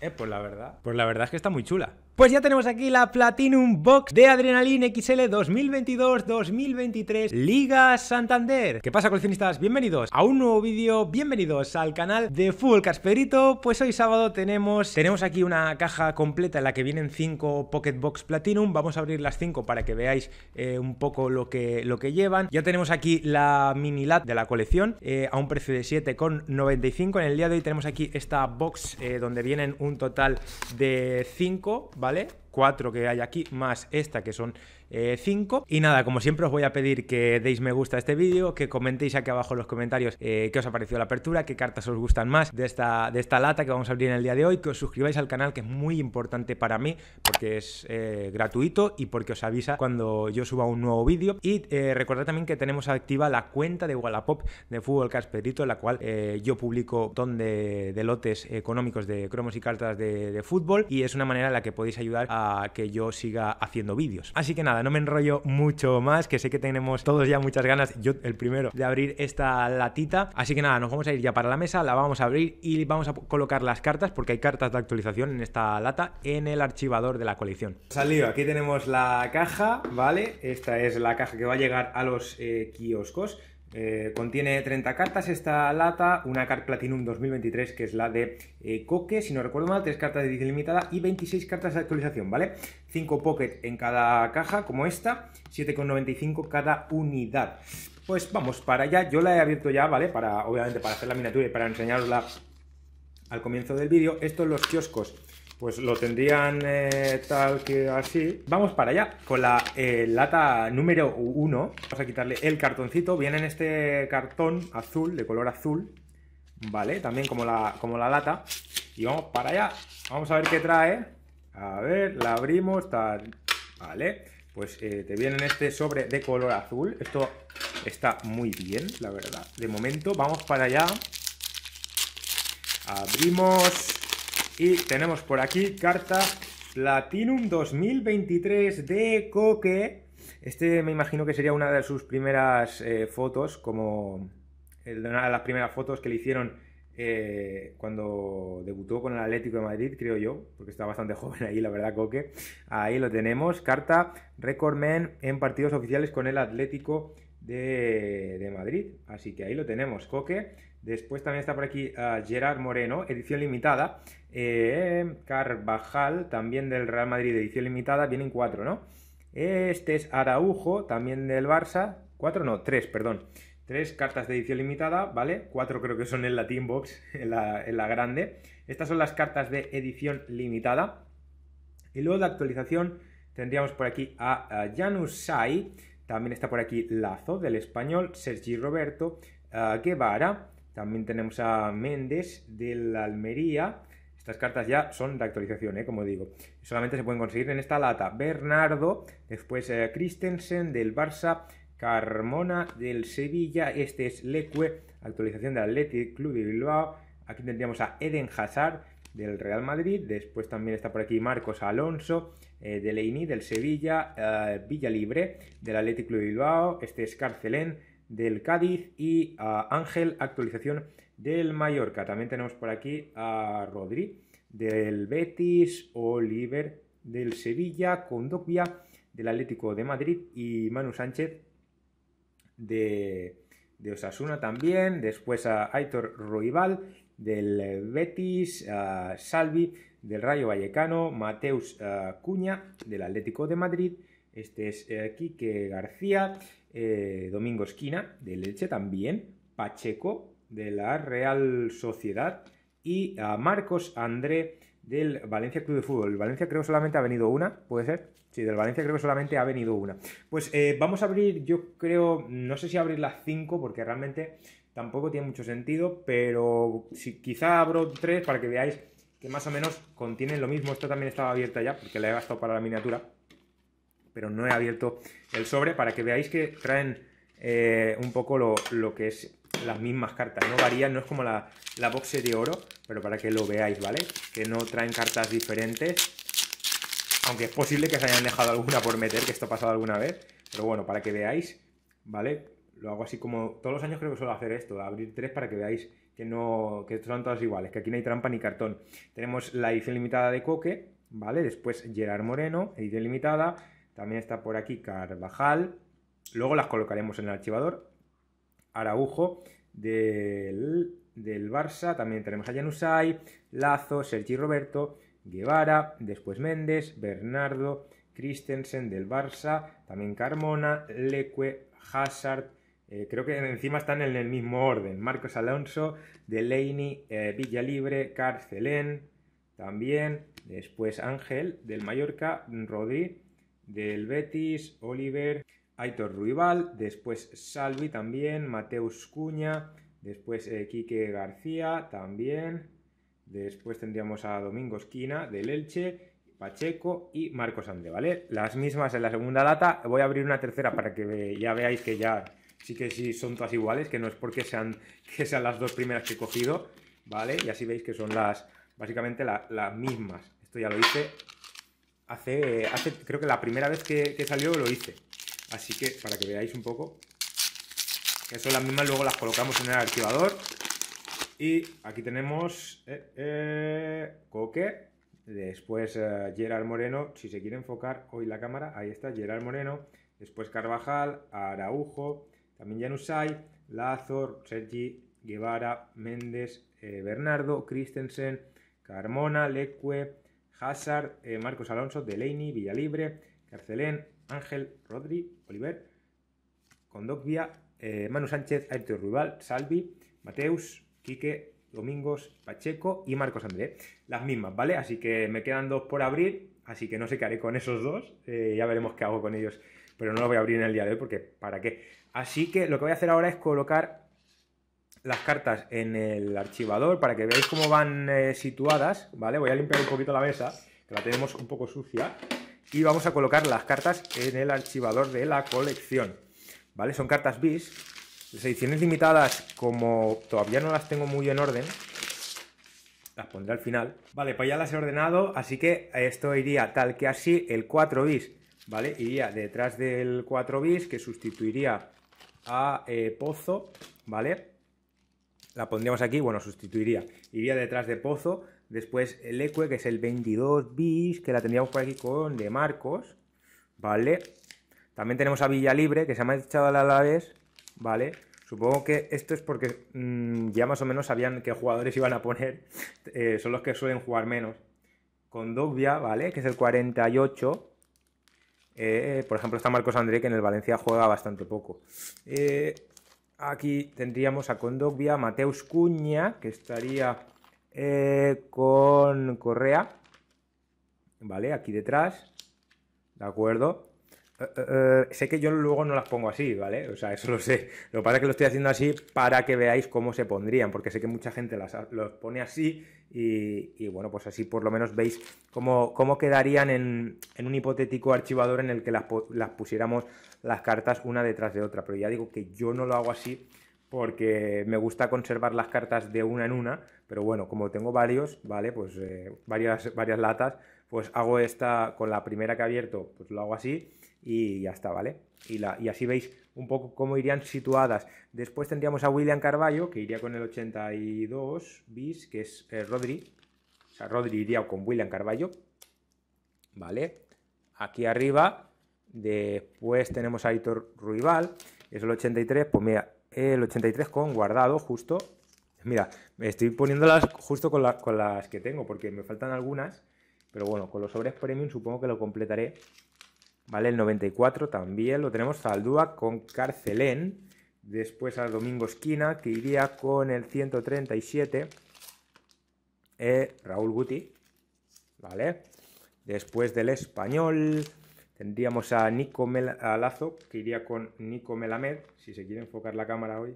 Eh, pues la verdad. Pues la verdad es que está muy chula. Pues ya tenemos aquí la Platinum Box de Adrenaline XL 2022-2023 Liga Santander. ¿Qué pasa coleccionistas? Bienvenidos a un nuevo vídeo, bienvenidos al canal de Full Casperito. Pues hoy sábado tenemos, tenemos aquí una caja completa en la que vienen 5 Pocket Box Platinum. Vamos a abrir las 5 para que veáis eh, un poco lo que, lo que llevan. Ya tenemos aquí la mini lat de la colección eh, a un precio de 7,95. En el día de hoy tenemos aquí esta box eh, donde vienen un total de 5 ¿vale? cuatro que hay aquí, más esta que son eh, cinco. Y nada, como siempre os voy a pedir que deis me gusta a este vídeo, que comentéis aquí abajo en los comentarios eh, qué os ha parecido la apertura, qué cartas os gustan más de esta, de esta lata que vamos a abrir en el día de hoy, que os suscribáis al canal que es muy importante para mí porque es eh, gratuito y porque os avisa cuando yo suba un nuevo vídeo. Y recordad también que tenemos activa la cuenta de Wallapop de Fútbol Casperito, en la cual yo publico un montón de, lotes económicos de cromos y cartas de fútbol y es una manera en la que podéis ayudar a que yo siga haciendo vídeos. Así que nada, no me enrollo mucho más, que sé que tenemos todos ya muchas ganas, yo el primero, de abrir esta latita. Así que nada, nos vamos a ir ya para la mesa, la vamos a abrir y vamos a colocar las cartas, porque hay cartas de actualización en esta lata, en el archivador de la colección. Salido, aquí tenemos la caja, ¿vale? Esta es la caja que va a llegar a los eh, kioscos. Eh, contiene 30 cartas esta lata, una Card Platinum 2023 que es la de eh, Coque, si no recuerdo mal, 3 cartas de edición limitada y 26 cartas de actualización, ¿vale? 5 Pocket en cada caja, como esta, 7,95 cada unidad. Pues vamos para allá, yo la he abierto ya, ¿vale? Para, obviamente, para hacer la miniatura y para enseñarosla al comienzo del vídeo. estos los kioscos pues lo tendrían eh, tal que así. Vamos para allá con la eh, lata número 1. Vamos a quitarle el cartoncito. Viene en este cartón azul, de color azul, ¿vale? También como la, como la lata. Y vamos para allá. Vamos a ver qué trae. A ver, la abrimos, tal. Vale, pues eh, te viene en este sobre de color azul. Esto está muy bien, la verdad. De momento, vamos para allá. Abrimos y tenemos por aquí carta Platinum 2023 de Coque. Este me imagino que sería una de sus primeras eh, fotos, como una de las primeras fotos que le hicieron eh, cuando debutó con el Atlético de Madrid, creo yo, porque está bastante joven ahí, la verdad, Coque. Ahí lo tenemos, carta Men en partidos oficiales con el Atlético de, de Madrid. Así que ahí lo tenemos, Coque Después también está por aquí ah, Gerard Moreno, edición limitada. Eh, Carvajal, también del Real Madrid, edición limitada. Vienen cuatro, ¿no? Este es Araujo, también del Barça. Cuatro, no, tres, perdón. Tres cartas de edición limitada, ¿vale? Cuatro creo que son en la Teambox, Box, en la, grande. Estas son las cartas de edición limitada. Y luego de actualización tendríamos por aquí a, Janus Sai. También está por aquí Lazo, del español. Sergi Roberto. Ah, Guevara. También tenemos a Méndez del Almería. Estas cartas ya son de actualización, ¿eh? como digo. Solamente se pueden conseguir en esta lata. Bernardo, después eh, Christensen del Barça, Carmona del Sevilla. Este es Leque, actualización del Athletic Club de Bilbao. Aquí tendríamos a Eden Hazard del Real Madrid. Después también está por aquí Marcos Alonso, eh, de Leini del Sevilla, Villa Libre del Atlético de Bilbao. Este es Carcelén del Cádiz y a Ángel, actualización del Mallorca. También tenemos por aquí a Rodri del Betis, Oliver del Sevilla, Condopia del Atlético de Madrid y Manu Sánchez de, Osasuna también. Después a Aitor Ruibal del Betis, a Salvi del Rayo Vallecano, Mateus eh, Cuña del Atlético de Madrid este es aquí que García, eh, Domingo Esquina, de Leche también, Pacheco, de la Real Sociedad, y a Marcos André, del Valencia Club de Fútbol. Valencia creo solamente ha venido una, ¿puede ser? Sí, del Valencia creo que solamente ha venido una. Pues eh, vamos a abrir, yo creo, no sé si abrir las cinco, porque realmente tampoco tiene mucho sentido, pero si, quizá abro tres para que veáis que más o menos contienen lo mismo. Esta también estaba abierta ya porque la he gastado para la miniatura pero no he abierto el sobre para que veáis que traen eh, un poco lo, que es las mismas cartas, no varían, no es como la, la boxe de oro, pero para que lo veáis, ¿vale? Que no traen cartas diferentes, aunque es posible que se hayan dejado alguna por meter, que esto ha pasado alguna vez, pero bueno, para que veáis, ¿vale? Lo hago así como todos los años creo que suelo hacer esto, abrir tres para que veáis que no que son todas iguales, que aquí no hay trampa ni cartón. Tenemos la edición limitada de Coque, ¿vale? Después Gerard Moreno, edición limitada, también está por aquí Carvajal. Luego las colocaremos en el archivador. Araujo del, Barça. También tenemos a Yanusay, Lazo, Sergi Roberto, Guevara, después Méndez, Bernardo, Christensen del Barça, también Carmona, Leque, Hazard. Eh, creo que encima están en el mismo orden. Marcos Alonso, Delaney, Villa eh, Villalibre, Carcelén, también. Después Ángel del Mallorca, Rodri, del Betis, Oliver, Aitor Ruibal, después Salvi también, Mateus Cuña, después eh, Quique García también, después tendríamos a Domingo Esquina del Elche, Pacheco y Marcos Ande, ¿vale? Las mismas en la segunda lata, voy a abrir una tercera para que ya veáis que ya sí que sí son todas iguales, que no es porque sean, que sean las dos primeras que he cogido, ¿vale? Y así veis que son las, básicamente las mismas. Esto ya lo hice hace, creo que la primera vez que, salió lo hice. Así que para que veáis un poco, que son las mismas, luego las colocamos en el archivador. Y aquí tenemos eh, eh, Coque, después gerald eh, Gerard Moreno, si se quiere enfocar hoy la cámara, ahí está Gerard Moreno, después Carvajal, Araujo, también Janusay, Lazor, Sergi, Guevara, Méndez, Bernardo, Christensen, Carmona, Leque, Hazard, eh, Marcos Alonso, Delaney, Villalibre, Carcelén, Ángel, Rodri, Oliver, Condogvia, eh, Manu Sánchez, Ayrton Rubal, Salvi, Mateus, Quique, Domingos, Pacheco y Marcos André. Las mismas, ¿vale? Así que me quedan dos por abrir, así que no sé qué haré con esos dos. Eh, ya veremos qué hago con ellos, pero no lo voy a abrir en el día de hoy porque ¿para qué? Así que lo que voy a hacer ahora es colocar las cartas en el archivador para que veáis cómo van eh, situadas, ¿vale? Voy a limpiar un poquito la mesa, que la tenemos un poco sucia, y vamos a colocar las cartas en el archivador de la colección, ¿vale? Son cartas bis, las ediciones limitadas, como todavía no las tengo muy en orden, las pondré al final. Vale, pues ya las he ordenado, así que esto iría tal que así, el 4 bis, ¿vale? Iría detrás del 4 bis, que sustituiría a eh, Pozo, ¿vale? la pondríamos aquí, bueno, sustituiría. Iría detrás de Pozo, después el Eque, que es el 22 bis, que la tendríamos por aquí con De Marcos, ¿vale? También tenemos a Villa Libre, que se me ha echado la Alavés, ¿vale? Supongo que esto es porque mm, ya más o menos sabían qué jugadores iban a poner, eh, son los que suelen jugar menos. Con Dogbia, ¿vale? Que es el 48. Eh, por ejemplo, está Marcos André, que en el Valencia juega bastante poco. Eh, Aquí tendríamos a Condovia, Mateus Cuña, que estaría eh, con Correa, ¿vale? Aquí detrás, ¿de acuerdo? Eh, eh, eh, sé que yo luego no las pongo así, ¿vale? O sea, eso lo sé. Lo que pasa es que lo estoy haciendo así para que veáis cómo se pondrían, porque sé que mucha gente las, los pone así y, bueno, pues así por lo menos veis cómo, cómo quedarían en, un hipotético archivador en el que las, pusiéramos las cartas una detrás de otra. Pero ya digo que yo no lo hago así porque me gusta conservar las cartas de una en una, pero bueno, como tengo varios, ¿vale? Pues varias, varias latas, pues hago esta con la primera que he abierto, pues lo hago así y ya está, ¿vale? Y, la, y así veis un poco cómo irían situadas. Después tendríamos a William Carballo, que iría con el 82 bis, que es eh, Rodri. O sea, Rodri iría con William Carballo. ¿Vale? Aquí arriba, después tenemos a Hitor Ruibal, es el 83. Pues mira, el 83 con guardado, justo. Mira, me estoy poniéndolas justo con, con las que tengo, porque me faltan algunas. Pero bueno, con los sobres premium supongo que lo completaré ¿vale? El 94 también lo tenemos Zaldúa con Carcelén, después a Domingo Esquina, que iría con el 137, eh, Raúl Guti, ¿vale? Después del español tendríamos a Nico que iría con Nico Melamed, si se quiere enfocar la cámara hoy.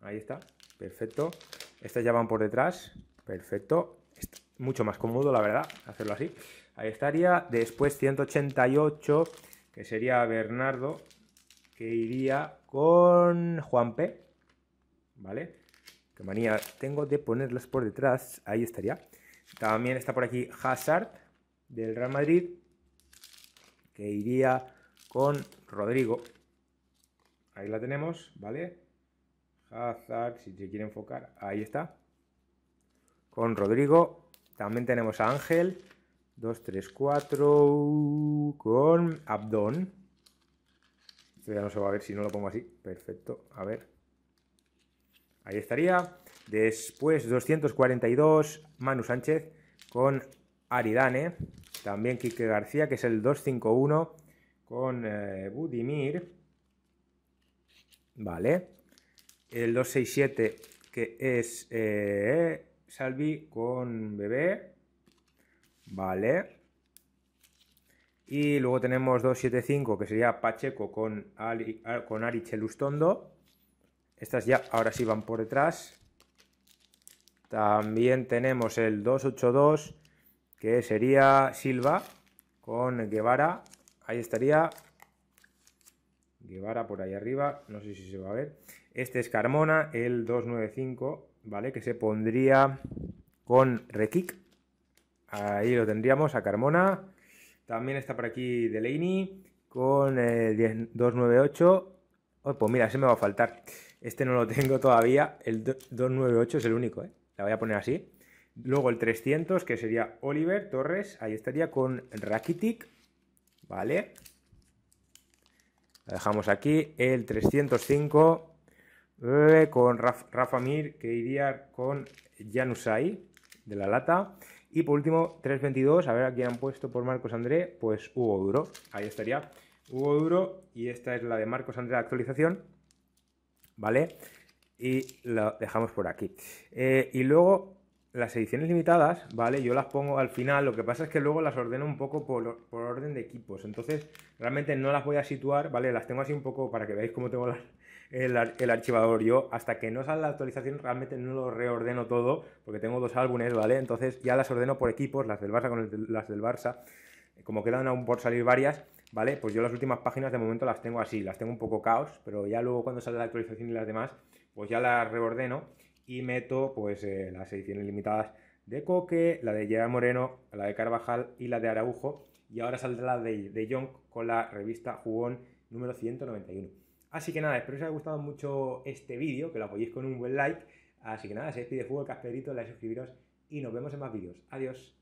Ahí está, perfecto. Estas ya van por detrás, perfecto. Es mucho más cómodo, la verdad, hacerlo así. Ahí estaría. Después 188, que sería Bernardo, que iría con Juan P. ¿Vale? Qué manía tengo de ponerlas por detrás. Ahí estaría. También está por aquí Hazard, del Real Madrid, que iría con Rodrigo. Ahí la tenemos, ¿vale? Hazard, si se quiere enfocar, ahí está. Con Rodrigo. También tenemos a Ángel, 2, 3, 4 con abdón. Esto ya no se va a ver si no lo pongo así. Perfecto, a ver. Ahí estaría. Después 242 Manu Sánchez con Aridane. También Quique García, que es el 251 con eh, Budimir. Vale. El 267 que es eh, Salvi con Bebé. Vale. Y luego tenemos 275, que sería Pacheco con ah, Ari, con Chelustondo. Estas ya ahora sí van por detrás. También tenemos el 282, que sería Silva con Guevara. Ahí estaría Guevara por ahí arriba, no sé si se va a ver. Este es Carmona, el 295, ¿vale? Que se pondría con Rekik. Ahí lo tendríamos, a Carmona. También está por aquí Delaney con el 298. Oh, pues mira, ese me va a faltar. Este no lo tengo todavía. El 298 es el único, ¿eh? La voy a poner así. Luego el 300, que sería Oliver Torres. Ahí estaría con Rakitic. Vale. La dejamos aquí. El 305 eh, con Rafamir Mir, que iría con Janusai de la lata. Y por último, 3.22, a ver aquí han puesto por Marcos André, pues Hugo Duro. Ahí estaría. Hugo Duro, y esta es la de Marcos André, actualización. ¿Vale? Y la dejamos por aquí. Eh, y luego, las ediciones limitadas, ¿vale? Yo las pongo al final, lo que pasa es que luego las ordeno un poco por, orden de equipos, entonces realmente no las voy a situar, ¿vale? Las tengo así un poco para que veáis cómo tengo las, el, el archivador. Yo, hasta que no salga la actualización, realmente no lo reordeno todo, porque tengo dos álbumes, ¿vale? Entonces ya las ordeno por equipos, las del Barça con las del Barça. Como quedan aún por salir varias, ¿vale? Pues yo las últimas páginas de momento las tengo así, las tengo un poco caos, pero ya luego cuando sale la actualización y las demás, pues ya las reordeno y meto pues eh, las ediciones limitadas de Coque, la de Gerard Moreno, la de Carvajal y la de Araujo. Y ahora saldrá la de, de Young con la revista Jugón número 191. Así que nada, espero que os haya gustado mucho este vídeo, que lo apoyéis con un buen like. Así que nada, se despide Fútbol Casperito, like, suscribiros y nos vemos en más vídeos. Adiós.